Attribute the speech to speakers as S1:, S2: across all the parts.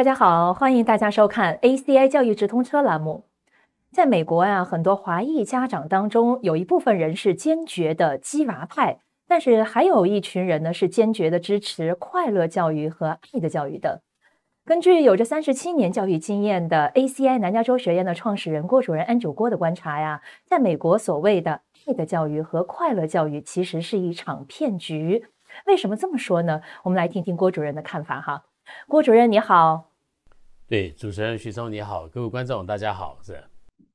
S1: 大家好，欢迎大家收看 ACI 教育直通车栏目。在美国呀，很多华裔家长当中，有一部分人是坚决的“鸡娃派”，但是还有一群人呢是坚决的支持快乐教育和爱的教育的。根据有着三十七年教育经验的 ACI 南加州学院的创始人郭主任安九郭的观察呀，在美国所谓的“爱的教育”和“快乐教育”其实是一场骗局。为什么这么说呢？我们来听听郭主任的看法哈。郭主任你好。
S2: 对，主持人徐松你好，各位观众大家好，是。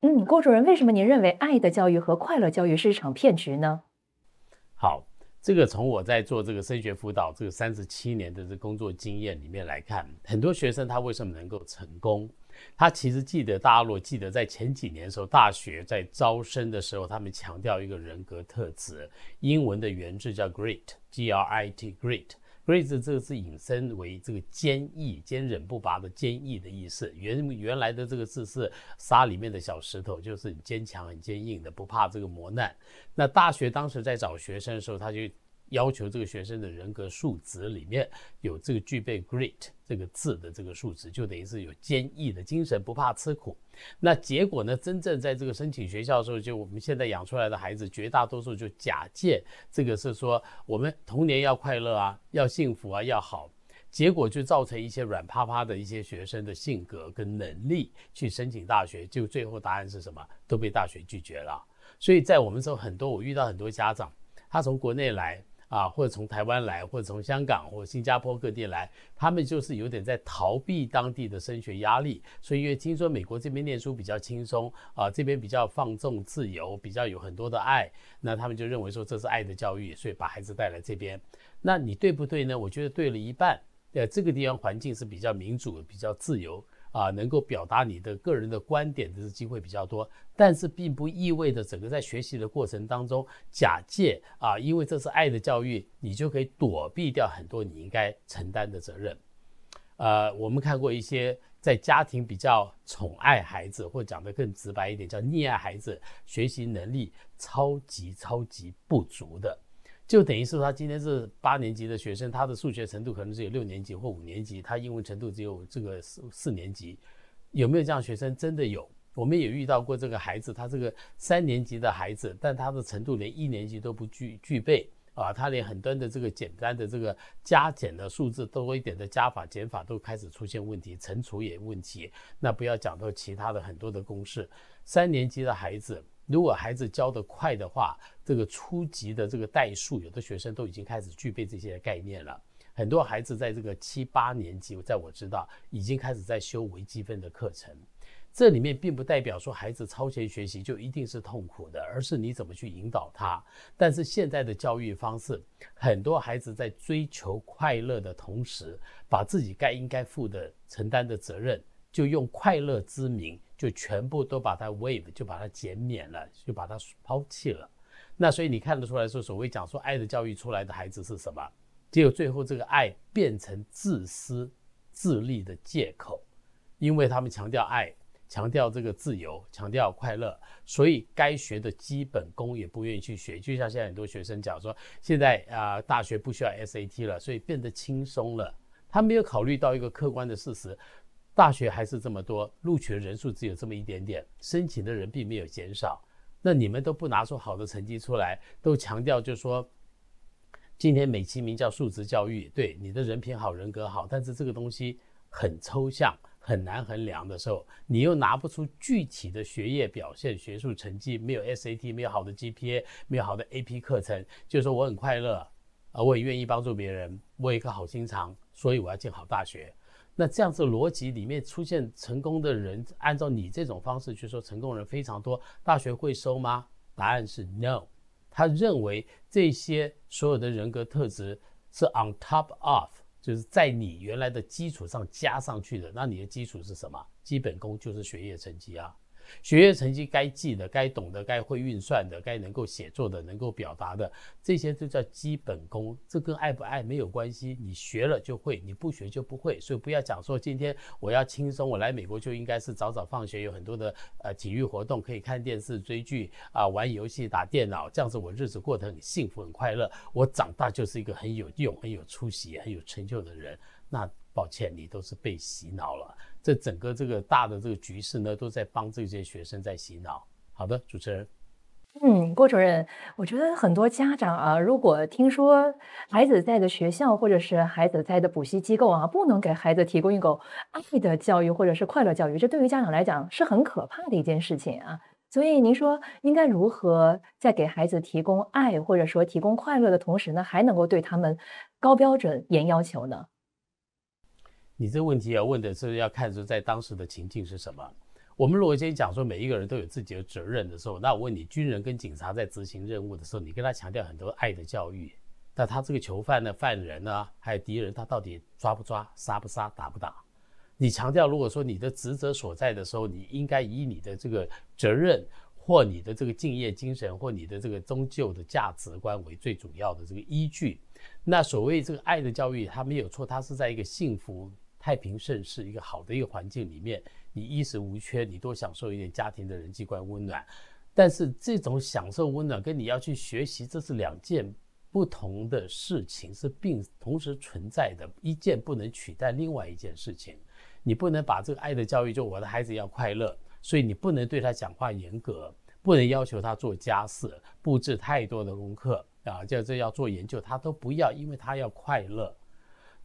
S1: 嗯，郭主任，为什么您认为爱的教育和快乐教育是一场骗局呢？
S2: 好，这个从我在做这个升学辅导这个三十七年的这工作经验里面来看，很多学生他为什么能够成功？他其实记得大陆记得在前几年的时候，大学在招生的时候，他们强调一个人格特质，英文的原字叫 g r e a t g R I T g r e a t grace 这个字引申为这个坚毅、坚韧不拔的坚毅的意思。原原来的这个字是沙里面的小石头，就是很坚强、很坚硬的，不怕这个磨难。那大学当时在找学生的时候，他就。要求这个学生的人格素质里面有这个具备 great 这个字的这个素质，就等于是有坚毅的精神，不怕吃苦。那结果呢？真正在这个申请学校的时候，就我们现在养出来的孩子，绝大多数就假借这个是说我们童年要快乐啊，要幸福啊，要好，结果就造成一些软趴趴的一些学生的性格跟能力去申请大学，就最后答案是什么？都被大学拒绝了。所以在我们说很多我遇到很多家长，他从国内来。啊，或者从台湾来，或者从香港或新加坡各地来，他们就是有点在逃避当地的升学压力。所以，因为听说美国这边念书比较轻松啊，这边比较放纵自由，比较有很多的爱，那他们就认为说这是爱的教育，所以把孩子带来这边。那你对不对呢？我觉得对了一半。呃，这个地方环境是比较民主，比较自由。啊，能够表达你的个人的观点的机会比较多，但是并不意味着整个在学习的过程当中，假借啊，因为这是爱的教育，你就可以躲避掉很多你应该承担的责任。呃，我们看过一些在家庭比较宠爱孩子，或讲得更直白一点叫溺爱孩子，学习能力超级超级不足的。就等于是他今天是八年级的学生，他的数学程度可能只有六年级或五年级，他英文程度只有这个四四年级，有没有这样学生真的有？我们也遇到过这个孩子，他这个三年级的孩子，但他的程度连一年级都不具具备啊，他连很多的这个简单的这个加减的数字多一点的加法减法都开始出现问题，乘除也问题，那不要讲到其他的很多的公式，三年级的孩子如果孩子教得快的话。这个初级的这个代数，有的学生都已经开始具备这些概念了。很多孩子在这个七八年级，在我知道，已经开始在修微积分的课程。这里面并不代表说孩子超前学习就一定是痛苦的，而是你怎么去引导他。但是现在的教育方式，很多孩子在追求快乐的同时，把自己该应该负的承担的责任，就用快乐之名，就全部都把它 wave，就把它减免了，就把它抛弃了。那所以你看得出来，说所谓讲说爱的教育出来的孩子是什么？结果最后这个爱变成自私、自利的借口，因为他们强调爱，强调这个自由，强调快乐，所以该学的基本功也不愿意去学。就像现在很多学生讲说，现在啊大学不需要 SAT 了，所以变得轻松了。他没有考虑到一个客观的事实，大学还是这么多，录取的人数只有这么一点点，申请的人并没有减少。那你们都不拿出好的成绩出来，都强调就说，今天美其名叫素质教育，对你的人品好、人格好，但是这个东西很抽象，很难衡量的时候，你又拿不出具体的学业表现、学术成绩，没有 SAT，没有好的 GPA，没有好的 AP 课程，就说我很快乐，啊，我也愿意帮助别人，我有一个好心肠，所以我要进好大学。那这样子逻辑里面出现成功的人，按照你这种方式去说，成功人非常多，大学会收吗？答案是 no。他认为这些所有的人格特质是 on top of，就是在你原来的基础上加上去的。那你的基础是什么？基本功就是学业成绩啊。学业成绩该记的、该懂的、该会运算的、该能够写作的、能够表达的，这些都叫基本功。这跟爱不爱没有关系，你学了就会，你不学就不会。所以不要讲说今天我要轻松，我来美国就应该是早早放学，有很多的呃体育活动，可以看电视、追剧啊，玩游戏、打电脑，这样子我日子过得很幸福、很快乐。我长大就是一个很有用、很有出息、很有成就的人。那抱歉，你都是被洗脑了。这整个这个大的这个局势呢，都在帮这些学生在洗脑。好的，主持人，
S1: 嗯，郭主任，我觉得很多家长啊，如果听说孩子在的学校或者是孩子在的补习机构啊，不能给孩子提供一个爱的教育或者是快乐教育，这对于家长来讲是很可怕的一件事情啊。所以您说应该如何在给孩子提供爱或者说提供快乐的同时呢，还能够对他们高标准严要求呢？
S2: 你这个问题要问的是，要看是在当时的情境是什么。我们如果先讲说每一个人都有自己的责任的时候，那我问你，军人跟警察在执行任务的时候，你跟他强调很多爱的教育，那他这个囚犯呢、犯人呢，还有敌人，他到底抓不抓、杀不杀、打不打？你强调，如果说你的职责所在的时候，你应该以你的这个责任或你的这个敬业精神或你的这个宗教的价值观为最主要的这个依据。那所谓这个爱的教育，它没有错，它是在一个幸福。太平盛世，一个好的一个环境里面，你衣食无缺，你多享受一点家庭的人际关温暖。但是这种享受温暖跟你要去学习，这是两件不同的事情，是并同时存在的，一件不能取代另外一件事情。你不能把这个爱的教育，就我的孩子要快乐，所以你不能对他讲话严格，不能要求他做家事，布置太多的功课啊，叫这要做研究，他都不要，因为他要快乐。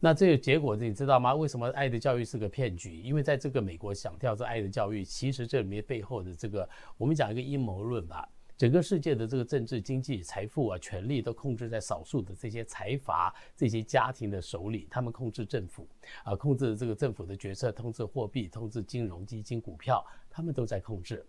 S2: 那这个结果，你知道吗？为什么爱的教育是个骗局？因为在这个美国想跳这爱的教育，其实这里面背后的这个，我们讲一个阴谋论吧。整个世界的这个政治、经济、财富啊、权力都控制在少数的这些财阀、这些家庭的手里，他们控制政府，啊，控制这个政府的决策，通制货币，通制金融、基金、股票，他们都在控制。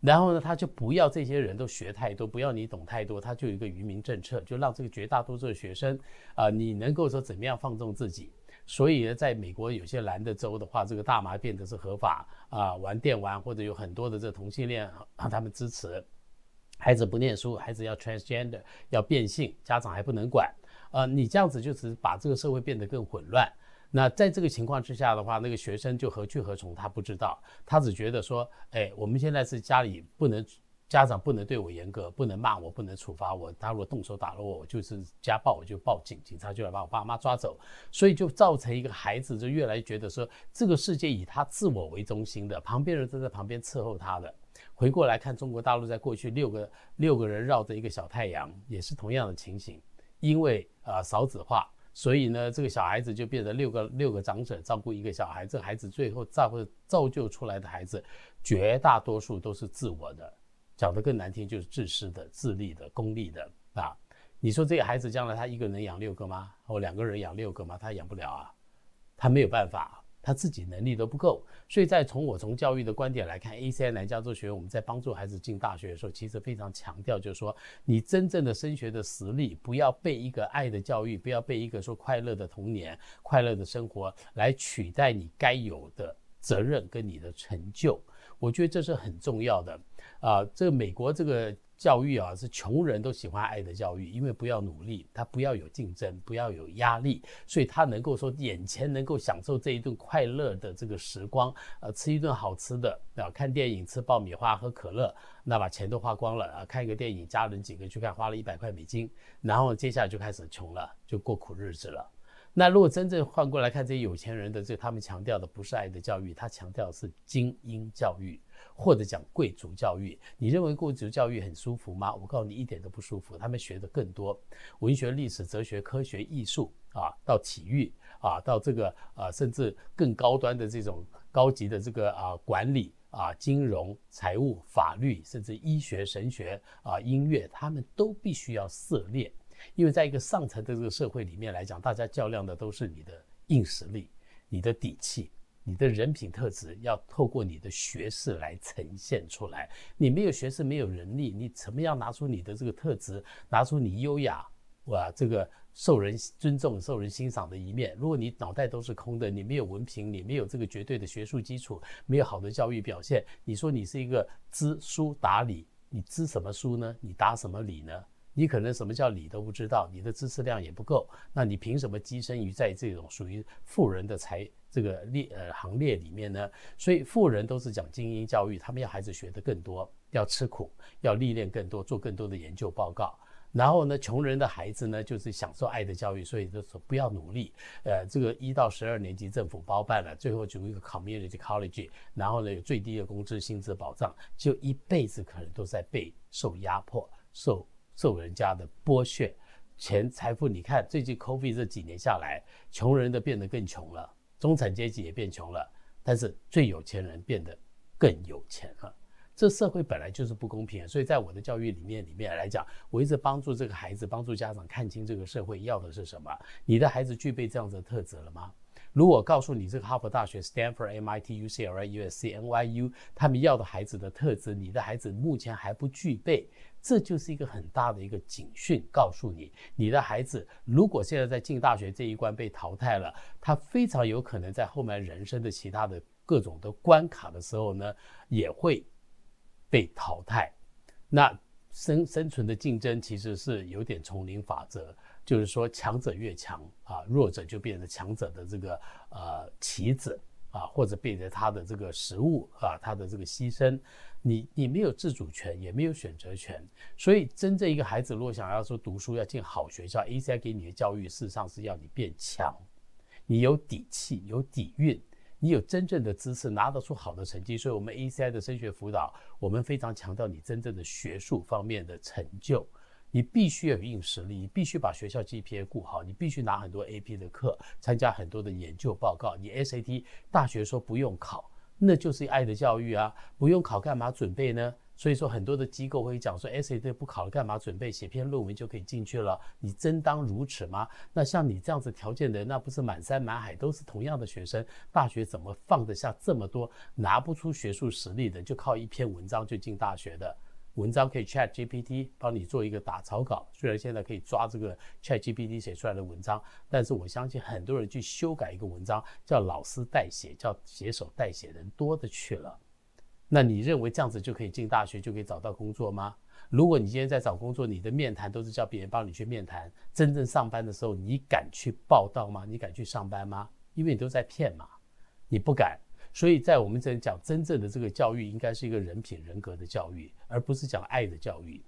S2: 然后呢，他就不要这些人都学太多，不要你懂太多，他就有一个愚民政策，就让这个绝大多数的学生，啊，你能够说怎么样放纵自己。所以，呢，在美国有些蓝的州的话，这个大麻变得是合法啊，玩电玩或者有很多的这同性恋让他们支持，孩子不念书，孩子要 transgender 要变性，家长还不能管，呃，你这样子就只把这个社会变得更混乱。那在这个情况之下的话，那个学生就何去何从，他不知道，他只觉得说，哎，我们现在是家里不能，家长不能对我严格，不能骂我，不能处罚我，他如果动手打了我，我就是家暴，我就报警，警察就来把我爸妈抓走，所以就造成一个孩子就越来越觉得说，这个世界以他自我为中心的，旁边人都在旁边伺候他的。回过来看中国大陆，在过去六个六个人绕着一个小太阳，也是同样的情形，因为啊，少子化。所以呢，这个小孩子就变成六个六个长者照顾一个小孩这孩子最后造造就出来的孩子，绝大多数都是自我的，讲得更难听就是自私的、自利的、功利的啊。你说这个孩子将来他一个人养六个吗？或两个人养六个吗？他养不了啊，他没有办法。他自己能力都不够，所以再从我从教育的观点来看，ACI 南加州学院，我们在帮助孩子进大学的时候，其实非常强调，就是说，你真正的升学的实力，不要被一个爱的教育，不要被一个说快乐的童年、快乐的生活来取代你该有的责任跟你的成就。我觉得这是很重要的，啊，这个美国这个教育啊，是穷人都喜欢爱的教育，因为不要努力，他不要有竞争，不要有压力，所以他能够说眼前能够享受这一顿快乐的这个时光，呃，吃一顿好吃的啊，看电影，吃爆米花，喝可乐，那把钱都花光了啊，看一个电影，家人几个去看，花了一百块美金，然后接下来就开始穷了，就过苦日子了。那如果真正换过来看这些有钱人的，这他们强调的不是爱的教育，他强调的是精英教育，或者讲贵族教育。你认为贵族教育很舒服吗？我告诉你一点都不舒服。他们学的更多，文学、历史、哲学、科学、艺术啊，到体育啊，到这个啊，甚至更高端的这种高级的这个啊管理啊、金融、财务、法律，甚至医学、神学啊、音乐，他们都必须要涉猎。因为在一个上层的这个社会里面来讲，大家较量的都是你的硬实力、你的底气、你的人品特质，要透过你的学识来呈现出来。你没有学识，没有能力，你怎么样拿出你的这个特质，拿出你优雅哇这个受人尊重、受人欣赏的一面？如果你脑袋都是空的，你没有文凭，你没有这个绝对的学术基础，没有好的教育表现，你说你是一个知书达理，你知什么书呢？你答什么理呢？你可能什么叫理都不知道，你的知识量也不够，那你凭什么跻身于在这种属于富人的财这个列呃行列里面呢？所以富人都是讲精英教育，他们要孩子学的更多，要吃苦，要历练更多，做更多的研究报告。然后呢，穷人的孩子呢，就是享受爱的教育，所以就说不要努力。呃，这个一到十二年级政府包办了，最后就一个 c o m m u n i t y College，然后呢有最低的工资薪资保障，就一辈子可能都在备受压迫受。受人家的剥削，钱财富，你看最近 COVID 这几年下来，穷人的变得更穷了，中产阶级也变穷了，但是最有钱人变得更有钱了。这社会本来就是不公平，所以在我的教育理念里面来讲，我一直帮助这个孩子，帮助家长看清这个社会要的是什么。你的孩子具备这样子的特质了吗？如果告诉你这个哈佛大学、Stanford、MIT、UCLA、U C N Y U 他们要的孩子的特质，你的孩子目前还不具备，这就是一个很大的一个警讯，告诉你你的孩子如果现在在进大学这一关被淘汰了，他非常有可能在后面人生的其他的各种的关卡的时候呢也会被淘汰。那生生存的竞争其实是有点丛林法则。就是说，强者越强啊，弱者就变成强者的这个呃棋子啊，或者变成他的这个食物啊，他的这个牺牲。你你没有自主权，也没有选择权。所以，真正一个孩子如果想要说读书要进好学校，ACI 给你的教育事实上是要你变强，你有底气，有底蕴，你有真正的知识，拿得出好的成绩。所以，我们 ACI 的升学辅导，我们非常强调你真正的学术方面的成就。你必须要有硬实力，你必须把学校 GPA 顾好，你必须拿很多 AP 的课，参加很多的研究报告。你 SAT 大学说不用考，那就是爱的教育啊，不用考干嘛准备呢？所以说很多的机构会讲说 SAT 不考了，干嘛准备？写篇论文就可以进去了？你真当如此吗？那像你这样子条件的人，那不是满山满海都是同样的学生？大学怎么放得下这么多拿不出学术实力的，就靠一篇文章就进大学的？文章可以 ChatGPT 帮你做一个打草稿，虽然现在可以抓这个 ChatGPT 写出来的文章，但是我相信很多人去修改一个文章，叫老师代写，叫写手代写，人多的去了。那你认为这样子就可以进大学，就可以找到工作吗？如果你今天在找工作，你的面谈都是叫别人帮你去面谈，真正上班的时候，你敢去报道吗？你敢去上班吗？因为你都在骗嘛，你不敢。所以在我们这讲，真正的这个教育应该是一个人品人格的教育，而不是讲爱的教育。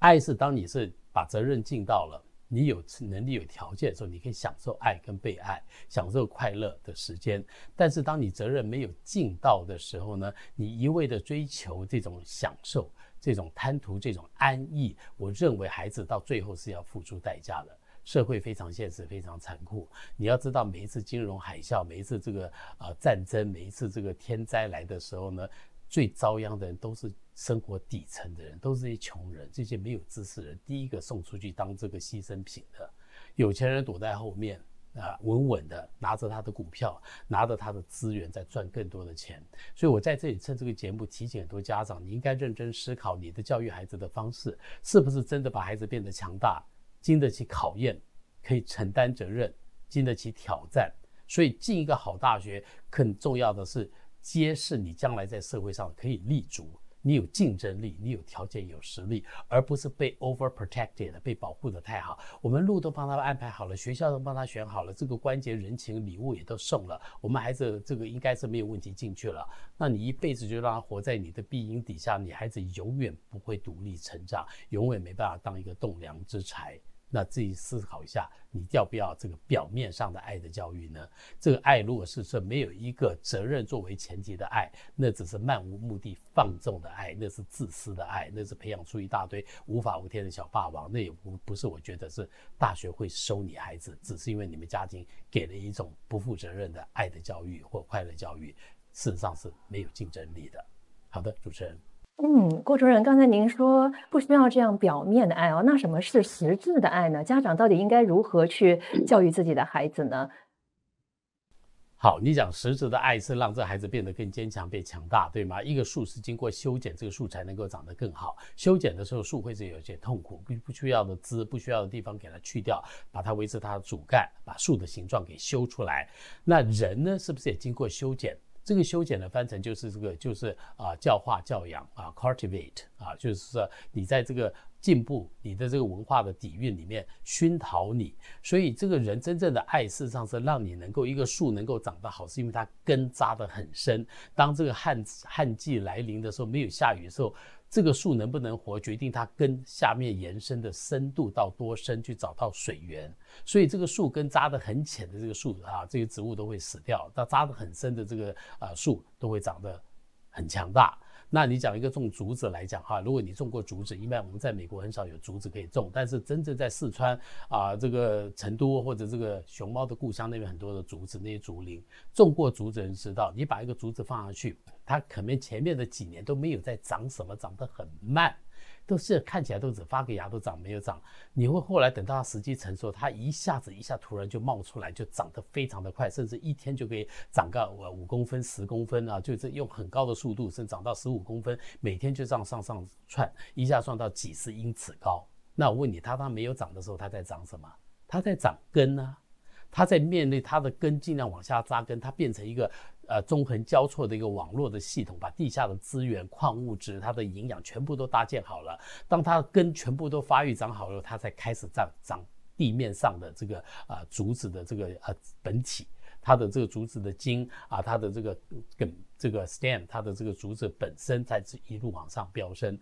S2: 爱是当你是把责任尽到了，你有能力有条件的时候，你可以享受爱跟被爱，享受快乐的时间。但是当你责任没有尽到的时候呢，你一味的追求这种享受，这种贪图这种安逸，我认为孩子到最后是要付出代价的。社会非常现实，非常残酷。你要知道，每一次金融海啸，每一次这个啊战争，每一次这个天灾来的时候呢，最遭殃的人都是生活底层的人，都是一些穷人，这些没有知识人，第一个送出去当这个牺牲品的。有钱人躲在后面啊，稳稳的拿着他的股票，拿着他的资源在赚更多的钱。所以，我在这里趁这个节目提醒很多家长，你应该认真思考你的教育孩子的方式是不是真的把孩子变得强大。经得起考验，可以承担责任，经得起挑战。所以进一个好大学，更重要的是揭示你将来在社会上可以立足，你有竞争力，你有条件，有实力，而不是被 overprotected 被保护的太好。我们路都帮他安排好了，学校都帮他选好了，这个关节人情礼物也都送了，我们孩子这个应该是没有问题进去了。那你一辈子就让他活在你的庇荫底下，你孩子永远不会独立成长，永远没办法当一个栋梁之才。那自己思考一下，你要不要这个表面上的爱的教育呢？这个爱如果是说没有一个责任作为前提的爱，那只是漫无目的放纵的爱，那是自私的爱，那是培养出一大堆无法无天的小霸王。那也不不是，我觉得是大学会收你孩子，只是因为你们家庭给了一种不负责任的爱的教育或快乐教育，事实上是没有竞争力的。好的，主持人。
S1: 嗯，郭主任，刚才您说不需要这样表面的爱哦，那什么是实质的爱呢？家长到底应该如何去教育自己的孩子呢？
S2: 好，你讲实质的爱是让这孩子变得更坚强、变强大，对吗？一个树是经过修剪，这个树才能够长得更好。修剪的时候，树会是有些痛苦，不不需要的枝、不需要的地方给它去掉，把它维持它的主干，把树的形状给修出来。那人呢，是不是也经过修剪？这个修剪的翻成就是这个，就是啊教化教养啊，cultivate 啊，就是说你在这个进步，你的这个文化的底蕴里面熏陶你，所以这个人真正的爱，事实上是让你能够一个树能够长得好，是因为它根扎得很深。当这个旱旱季来临的时候，没有下雨的时候。这个树能不能活，决定它根下面延伸的深度到多深去找到水源。所以，这个树根扎得很浅的这个树啊，这些植物都会死掉；它扎得很深的这个啊树，都会长得，很强大。那你讲一个种竹子来讲哈，如果你种过竹子，一般我们在美国很少有竹子可以种，但是真正在四川啊，这个成都或者这个熊猫的故乡那边很多的竹子，那些竹林，种过竹子人知道，你把一个竹子放上去，它可能前面的几年都没有在长什么，长得很慢。都是看起来都只发个芽都长没有长，你会后来等到它时机成熟，它一下子一下突然就冒出来，就长得非常的快，甚至一天就可以长个五五公分、十公分啊，就是用很高的速度，甚至长到十五公分，每天就这样上上窜，一下窜到几十英尺高。那我问你，它它没有长的时候，它在长什么？它在长根呢，它在面对它的根尽量往下扎根，它变成一个。呃，纵横交错的一个网络的系统，把地下的资源、矿物质、它的营养全部都搭建好了。当它根全部都发育长好了，它才开始长长地面上的这个啊竹子的这个呃本体，它的这个竹子的茎啊，它的这个根这个 stem，它的这个竹子本身才是一路往上飙升。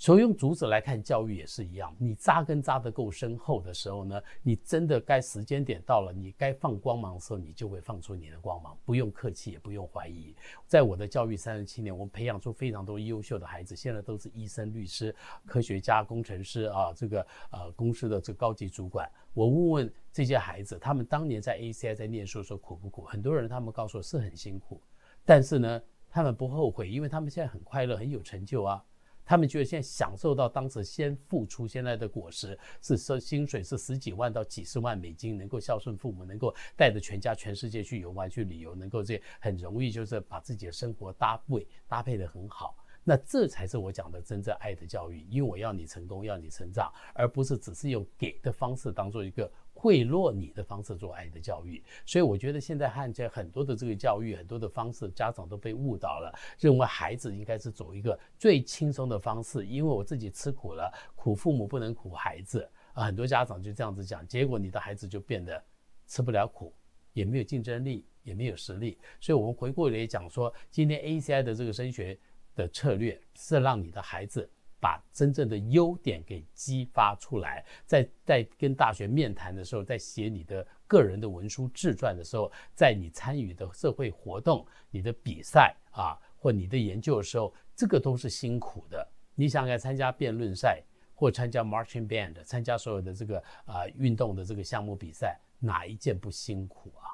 S2: 所以用竹子来看教育也是一样，你扎根扎得够深厚的时候呢，你真的该时间点到了，你该放光芒的时候，你就会放出你的光芒，不用客气，也不用怀疑。在我的教育三十七年，我们培养出非常多优秀的孩子，现在都是医生、律师、科学家、工程师啊，这个呃公司的这高级主管。我问问这些孩子，他们当年在 ACI 在念书的时候苦不苦？很多人他们告诉我是很辛苦，但是呢，他们不后悔，因为他们现在很快乐，很有成就啊。他们觉得现在享受到当时先付出现在的果实，是收薪水是十几万到几十万美金，能够孝顺父母，能够带着全家全世界去游玩去旅游，能够这很容易就是把自己的生活搭配搭配的很好，那这才是我讲的真正爱的教育，因为要你成功，要你成长，而不是只是用给的方式当做一个。贿赂你的方式做爱的教育，所以我觉得现在汉在很多的这个教育很多的方式，家长都被误导了，认为孩子应该是走一个最轻松的方式，因为我自己吃苦了，苦父母不能苦孩子啊，很多家长就这样子讲，结果你的孩子就变得吃不了苦，也没有竞争力，也没有实力。所以我们回过来讲说，今天 a c i 的这个升学的策略是让你的孩子。把真正的优点给激发出来，在在跟大学面谈的时候，在写你的个人的文书自传的时候，在你参与的社会活动、你的比赛啊，或你的研究的时候，这个都是辛苦的。你想来参加辩论赛，或参加 marching band，参加所有的这个啊运动的这个项目比赛，哪一件不辛苦啊？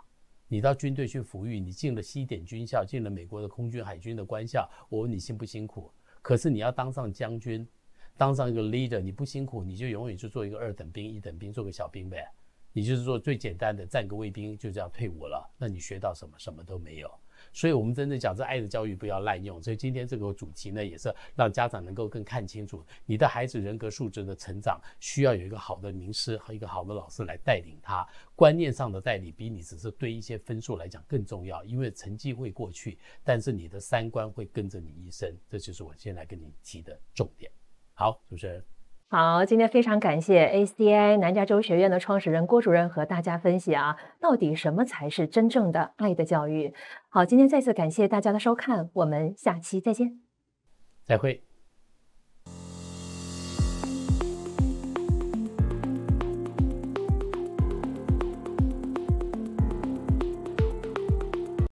S2: 你到军队去服役，你进了西点军校，进了美国的空军、海军的官校，我问你辛不辛苦？可是你要当上将军，当上一个 leader，你不辛苦，你就永远就做一个二等兵、一等兵，做个小兵呗。你就是做最简单的，站个卫兵，就这样退伍了。那你学到什么？什么都没有。所以，我们真正讲这爱的教育不要滥用。所以今天这个主题呢，也是让家长能够更看清楚，你的孩子人格素质的成长需要有一个好的名师和一个好的老师来带领他。观念上的带领比你只是对一些分数来讲更重要，因为成绩会过去，但是你的三观会跟着你一生。这就是我先来跟你提的重点。好，主持人。
S1: 好，今天非常感谢 ACI 南加州学院的创始人郭主任和大家分析啊，到底什么才是真正的爱的教育。好，今天再次感谢大家的收看，我们下期再见，
S2: 再会。